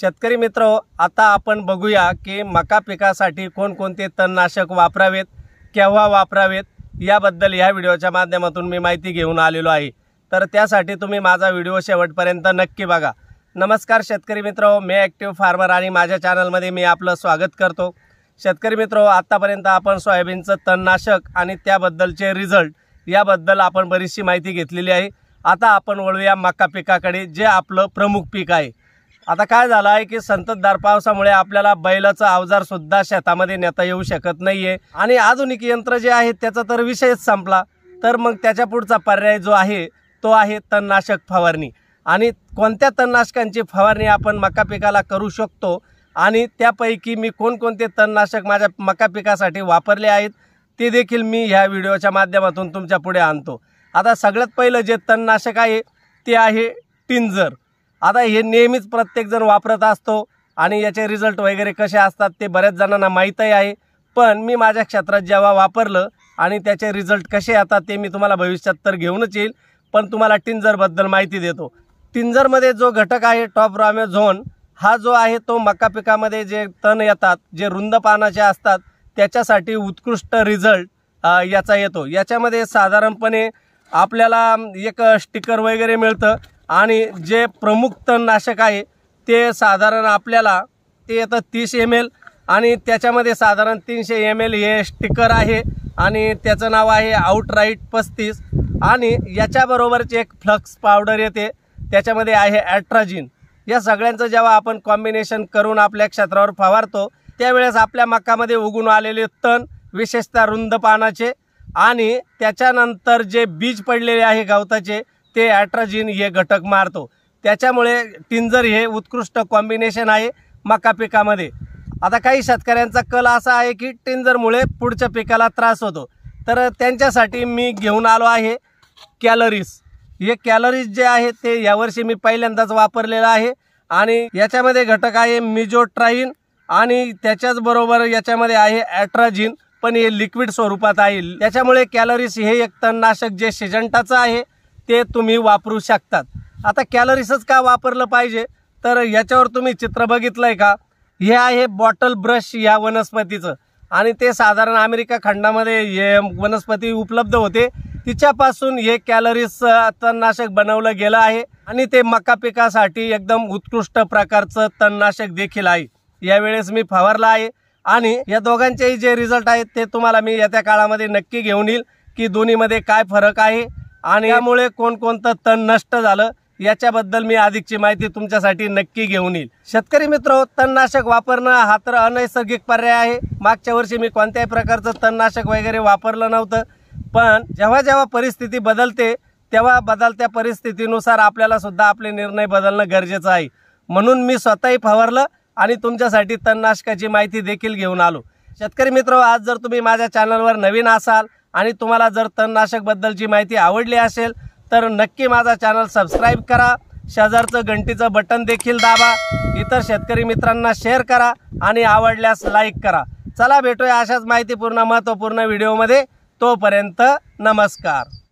शेतकरी मित्र आता आपण बघूया की मका पिकासाठी कोणकोणते तणनाशक वापरावेत केव्हा वापरावेत याबद्दल ह्या व्हिडिओच्या माध्यमातून मी माहिती घेऊन आलेलो आहे तर त्यासाठी तुम्ही माझा व्हिडिओ शेवटपर्यंत नक्की बघा नमस्कार शेतकरी मित्र मी ॲक्टिव्ह फार्मर आणि माझ्या चॅनलमध्ये मी आपलं स्वागत करतो शेतकरी मित्र आत्तापर्यंत आपण सोयाबीनचं तणनाशक आणि त्याबद्दलचे रिझल्ट याबद्दल आपण बरीचशी माहिती घेतलेली आहे आता आपण वळूया मका पिकाकडे जे आपलं प्रमुख पीक आहे आता काय झालं आहे की संततधार पावसामुळे आपल्याला बैलाचं अवजार सुद्धा शेतामध्ये नेता येऊ शकत नाहीये आणि आधुनिक यंत्र जे आहे त्याचा तर विषयच संपला तर मग त्याच्या पुढचा पर्याय जो आहे तो आहे तणनाशक फवारणी आणि कोणत्या तणनाशकांची फवारणी आपण मका पिकाला करू शकतो आणि त्यापैकी मी कोणकोणते तणनाशक माझ्या मका पिकासाठी वापरले आहेत ते देखील मी ह्या व्हिडिओच्या माध्यमातून तुमच्या पुढे आणतो आता सगळ्यात पहिलं जे तणनाशक आहे ते आहे टिंजर आता हे नेहमीच प्रत्येकजण वापरत असतो आणि याचे रिझल्ट वगैरे कसे असतात ते बऱ्याच जणांना माहीतही आहे पण मी माझ्या क्षेत्रात जेव्हा वापरलं आणि त्याचे रिझल्ट कसे येतात ते मी तुम्हाला भविष्यात तर घेऊनच येईल पण तुम्हाला टिंजरबद्दल माहिती देतो टिंजरमध्ये जो घटक आहे टॉप झोन हा जो आहे तो मका पिकामध्ये जे तण येतात जे रुंद पानाचे असतात त्याच्यासाठी उत्कृष्ट रिझल्ट याचा येतो याच्यामध्ये साधारणपणे आपल्याला एक स्टिकर वगैरे मिळतं आणि जे प्रमुख तणनाशक आहे ते साधारण आपल्याला ते येतं तीस एम एल आणि त्याच्यामध्ये साधारण तीनशे एम एल हे स्टिकर आहे आणि त्याचं नाव आहे आउटराईट पस्तीस आणि याच्याबरोबरच एक फ्लक्स पावडर येते त्याच्यामध्ये आहे ॲट्राजिन या सगळ्यांचं जेव्हा आपण कॉम्बिनेशन करून आपल्या क्षेत्रावर फवारतो त्यावेळेस आपल्या मकामध्ये उगून आलेले तण विशेषतः रुंद पानाचे आणि त्याच्यानंतर जे बीज पडलेले आहे गवताचे ते ॲट्राजिन हे घटक मारतो त्याच्यामुळे टिंजर हे उत्कृष्ट कॉम्बिनेशन आहे मका पिकामध्ये आता काही शेतकऱ्यांचा कल असा आहे की टिंजरमुळे पुढच्या पिकाला त्रास होतो तर त्यांच्यासाठी मी घेऊन आलो आहे कॅलरीज हे कॅलरीज जे आहे ते यावर्षी मी पहिल्यांदाच वापरलेलं आहे आणि याच्यामध्ये घटक आहे मिजोट्राईन आणि त्याच्याचबरोबर याच्यामध्ये आहे ॲट्राजिन पण हे लिक्विड स्वरूपात आहे त्याच्यामुळे कॅलरीज हे एक तणनाशक जे शेजंटाचं आहे ते तुम्ही वापरू शकतात आता कॅलरीसच का वापरलं पाहिजे तर याच्यावर तुम्ही चित्र बघितलंय का हे आहे बॉटल ब्रश या वनस्पतीचं आणि ते साधारण अमेरिका खंडामध्ये हे वनस्पती उपलब्ध होते तिच्यापासून हे कॅलरीज तणनाशक बनवलं गेलं आहे आणि ते मका पिकासाठी एकदम उत्कृष्ट प्रकारचं तणनाशक देखील आहे यावेळेस मी फवारला आहे आणि या दोघांचेही जे रिझल्ट आहेत ते तुम्हाला मी येत्या काळामध्ये नक्की घेऊन येईल की दोन्हीमध्ये काय फरक आहे आणि यामुळे कोणकोणतं तण नष्ट झालं याच्याबद्दल मी अधिकची माहिती तुमच्यासाठी नक्की घेऊन येईल शेतकरी मित्र तणनाशक वापरणं हा तर अनैसर्गिक पर्याय आहे मागच्या वर्षी मी कोणत्याही प्रकारचं तणनाशक वगैरे वापरलं नव्हतं पण जेव्हा जेव्हा परिस्थिती बदलते तेव्हा बदलत्या परिस्थितीनुसार आपल्याला सुद्धा आपले निर्णय बदलणं गरजेचं आहे म्हणून मी स्वतःही फवारलं आणि तुमच्यासाठी तणनाशकाची माहिती देखील घेऊन आलो शेतकरी मित्र आज जर तुम्ही माझ्या चॅनलवर नवीन असाल आणि तुम्हाला जर तणनाशकबद्दलची माहिती आवडली असेल तर नक्की माझा चॅनल सबस्क्राईब करा शेजारचं घंटीचं बटन देखील दाबा इतर शेतकरी मित्रांना शेअर करा आणि आवडल्यास लाईक करा चला भेटूया अशाच माहितीपूर्ण महत्त्वपूर्ण व्हिडिओमध्ये तोपर्यंत नमस्कार